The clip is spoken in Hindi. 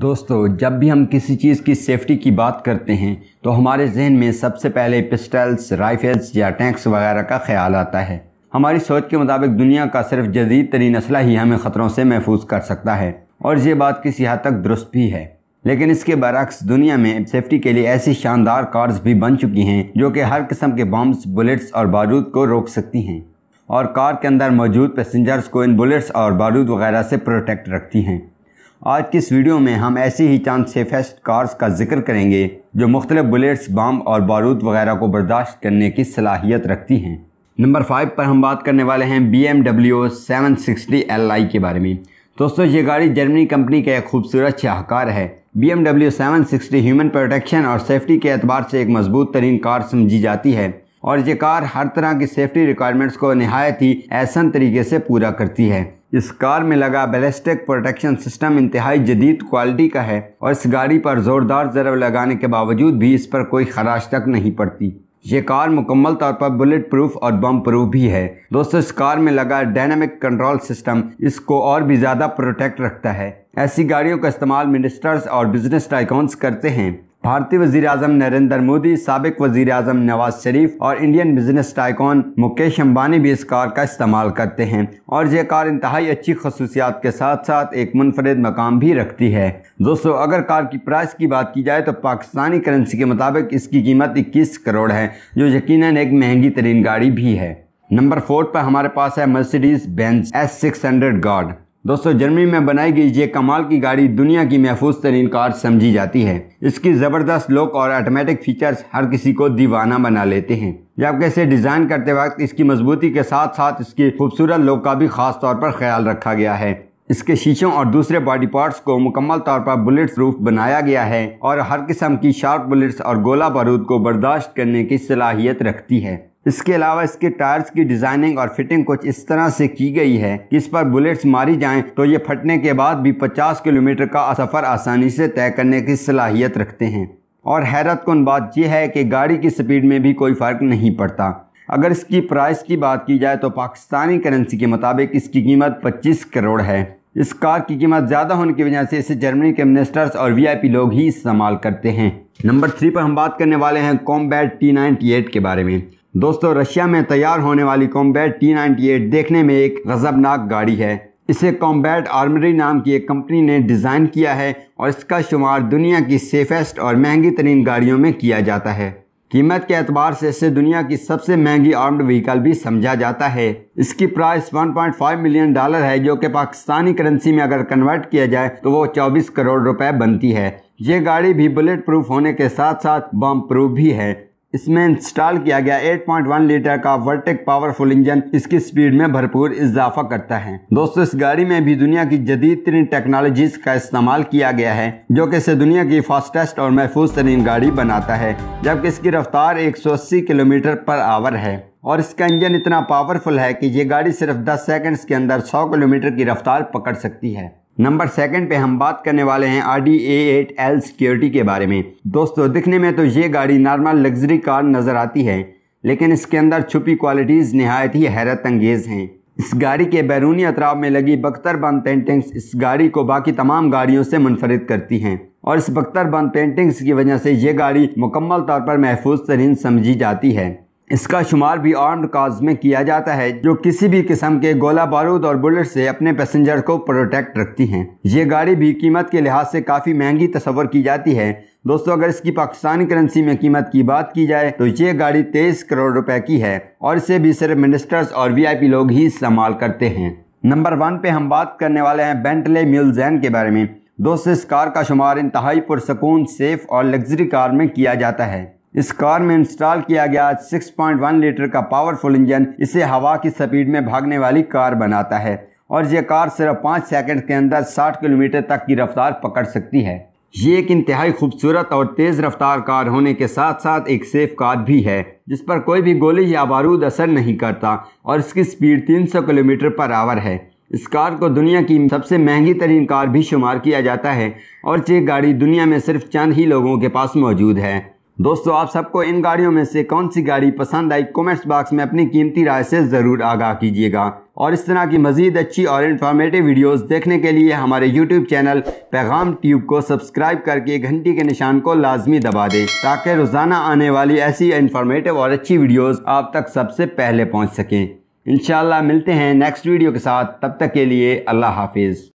दोस्तों जब भी हम किसी चीज़ की सेफ़्टी की बात करते हैं तो हमारे जहन में सबसे पहले पिस्टल्स राइफल्स या टैंक्स वगैरह का ख्याल आता है हमारी सोच के मुताबिक दुनिया का सिर्फ जदीद तरीन असला ही हमें ख़तरों से महफूज कर सकता है और ये बात किसी हद तक दुरुस्त भी है लेकिन इसके बरक्स दुनिया में सेफ्टी के लिए ऐसी शानदार कार्स भी बन चुकी हैं जो कि हर किस्म के बॉम्ब्स बुलेट्स और बारूद को रोक सकती हैं और कार के अंदर मौजूद पैसेंजर्स को इन बुलेट्स और बारूद वगैरह से प्रोटेक्ट रखती हैं आज की इस वीडियो में हम ऐसी ही चांद सेफेस्ट कार्स का जिक्र करेंगे जो मुख्तलिफ बुलेट्स बम और बारूद वगैरह को बर्दाश्त करने की सलाहियत रखती हैं नंबर फाइव पर हम बात करने वाले हैं B M W seven sixty L I के बारे में दोस्तों ये गाड़ी जर्मनी कंपनी का एक खूबसूरत शाहकार है B M W seven sixty human protection और सेफ्टी के अतबार से एक मजबूत तरीन कार समझी जाती है और ये कार हर तरह की सेफ्टी रिक्वायरमेंट्स को नहायत ही ऐसा तरीके से पूरा करती है इस कार में लगा बैलिस्टिक प्रोटेक्शन सिस्टम इंतहाई जदीद क्वालिटी का है और इस गाड़ी पर ज़ोरदार ज़रब लगाने के बावजूद भी इस पर कोई खराश तक नहीं पड़ती ये कार मुकम्मल तौर पर बुलेट प्रूफ और बम प्रूफ भी है दोस्तों इस कार में लगा डायनामिक कंट्रोल सिस्टम इसको और भी ज़्यादा प्रोटेक्ट रखता है ऐसी गाड़ियों का इस्तेमाल मिनिस्टर्स और बिजनेस टाइकॉन्स करते हैं भारतीय वजी अजम नरेंद्र मोदी सबक वजी अजम नवाज शरीफ और Indian business tycoon Mukesh Ambani भी इस कार का इस्तेमाल करते हैं और यह कार इंतहाई अच्छी खसूसियात के साथ साथ एक मुनफरद मकाम भी रखती है दोस्तों अगर कार की प्राइस की बात की जाए तो पाकिस्तानी करेंसी के मुताबिक इसकी कीमत इक्कीस करोड़ है जो यकीन एक महंगी तरीन गाड़ी भी है नंबर फोर पर हमारे पास है Mercedes Benz S six hundred guard दोस्तों जर्मनी में बनाई गई ये कमाल की गाड़ी दुनिया की महफूज तरीन कार समझी जाती है इसकी ज़बरदस्त लुक और ऑटोमेटिक फीचर्स हर किसी को दीवाना बना लेते हैं जबकि इसे डिज़ाइन करते वक्त इसकी मजबूती के साथ साथ इसकी खूबसूरत लुक का भी खास तौर पर ख्याल रखा गया है इसके शीशों और दूसरे बॉडी पार्ट्स को मुकम्मल तौर पर बुलेट प्रूफ बनाया गया है और हर किस्म की शार्प बुलेट्स और गोला बारूद को बर्दाश्त करने की सलाहियत रखती है इसके अलावा इसके टायर्स की डिजाइनिंग और फिटिंग कुछ इस तरह से की गई है कि इस पर बुलेट्स मारी जाएं तो ये फटने के बाद भी 50 किलोमीटर का सफर आसानी से तय करने की सलाहियत रखते हैं और हैरत कन बात यह है कि गाड़ी की स्पीड में भी कोई फ़र्क नहीं पड़ता अगर इसकी प्राइस की बात की जाए तो पाकिस्तानी करेंसी के मुताबिक इसकी कीमत पच्चीस करोड़ है इस कार की कीमत ज़्यादा होने की वजह से इसे जर्मनी के मिनिस्टर्स और वीआईपी लोग ही इस्तेमाल करते हैं नंबर थ्री पर हम बात करने वाले हैं कॉम्बैट टी नाइनटी एट के बारे में दोस्तों रशिया में तैयार होने वाली कॉम्बैट टी नाइन्टी एट देखने में एक गजबनाक गाड़ी है इसे कॉम्बैट आर्मरी नाम की एक कंपनी ने डिज़ाइन किया है और इसका शुमार दुनिया की सेफेस्ट और महंगी तरीन गाड़ियों में किया जाता है कीमत के अतबार से इसे दुनिया की सबसे महंगी आर्म्ड व्हीकल भी समझा जाता है इसकी प्राइस 1.5 मिलियन डॉलर है जो कि पाकिस्तानी करेंसी में अगर कन्वर्ट किया जाए तो वो 24 करोड़ रुपए बनती है ये गाड़ी भी बुलेट प्रूफ होने के साथ साथ बम प्रूफ भी है इसमें इंस्टॉल किया गया 8.1 लीटर का वर्टेक पावरफुल इंजन इसकी स्पीड में भरपूर इजाफा करता है दोस्तों इस गाड़ी में भी दुनिया की जदीद तरीन टेक्नोलॉजी का इस्तेमाल किया गया है जो कि इसे दुनिया की फास्टेस्ट और महफूज तरीन गाड़ी बनाता है जबकि इसकी रफ्तार एक किलोमीटर पर आवर है और इसका इंजन इतना पावरफुल है कि ये गाड़ी सिर्फ 10 सेकंड्स के अंदर 100 किलोमीटर की रफ्तार पकड़ सकती है नंबर सेकंड पे हम बात करने वाले हैं R D eight L security के बारे में दोस्तों दिखने में तो ये गाड़ी नॉर्मल लग्जरी कार नज़र आती है लेकिन इसके अंदर छुपी क्वालिटीज़ नहायत ही हैरत अंगेज़ हैं इस गाड़ी के बैरूनी अतराब में लगी बख्तर बंद पेंटिंग्स इस गाड़ी को बाकी तमाम गाड़ियों से मुनफरद करती हैं और इस बख्तर बंद पेंटिंग्स की वजह से ये गाड़ी मुकम्मल तौर पर महफूज तरीन समझी जाती है इसका शुमार भी आर्म्ड काज में किया जाता है जो किसी भी किस्म के गोला बारूद और बुलेट से अपने पैसेंजर को प्रोटेक्ट रखती हैं ये गाड़ी भी कीमत के लिहाज से काफ़ी महंगी तस्वर की जाती है दोस्तों अगर इसकी पाकिस्तानी करेंसी में कीमत की बात की जाए तो ये गाड़ी तेईस करोड़ रुपए की है और इसे भी सिर्फ मिनिस्टर्स और वी लोग ही इस्तेमाल करते हैं नंबर वन पे हम बात करने वाले हैं बेंटले म्यूलजैन के बारे में दोस्तों इस कार का शुमार इंतहाई पुरसकून सेफ और लग्जरी कार में किया जाता है इस कार में इंस्टॉल किया गया 6.1 लीटर का पावरफुल इंजन इसे हवा की स्पीड में भागने वाली कार बनाता है और यह कार सिर्फ पाँच सेकंड के अंदर 60 किलोमीटर तक की रफ्तार पकड़ सकती है ये एक इंतहाई खूबसूरत और तेज़ रफ्तार कार होने के साथ साथ एक सेफ कार भी है जिस पर कोई भी गोली या बारूद असर नहीं करता और इसकी स्पीड 300 किलोमीटर पर आवर है इस कार को दुनिया की सबसे महंगी तरीन कार भी शुमार किया जाता है और ये गाड़ी दुनिया में सिर्फ चंद ही लोगों के पास मौजूद है दोस्तों आप सबको इन गाड़ियों में से कौन सी गाड़ी पसंद आई कमेंट्स बॉक्स में अपनी कीमती राय से ज़रूर आगाह कीजिएगा और इस तरह की मजीद अच्छी और इन्फॉर्मेटिव वीडियोस देखने के लिए हमारे यूट्यूब चैनल पैगाम ट्यूब को सब्सक्राइब करके घंटी के निशान को लाजमी दबा दें ताकि रोज़ाना आने वाली ऐसी इन्फॉर्मेटिव और अच्छी वीडियोज़ आप तक सबसे पहले पहुँच सकें इन मिलते हैं नेक्स्ट वीडियो के साथ तब तक के लिए अल्लाह हाफिज़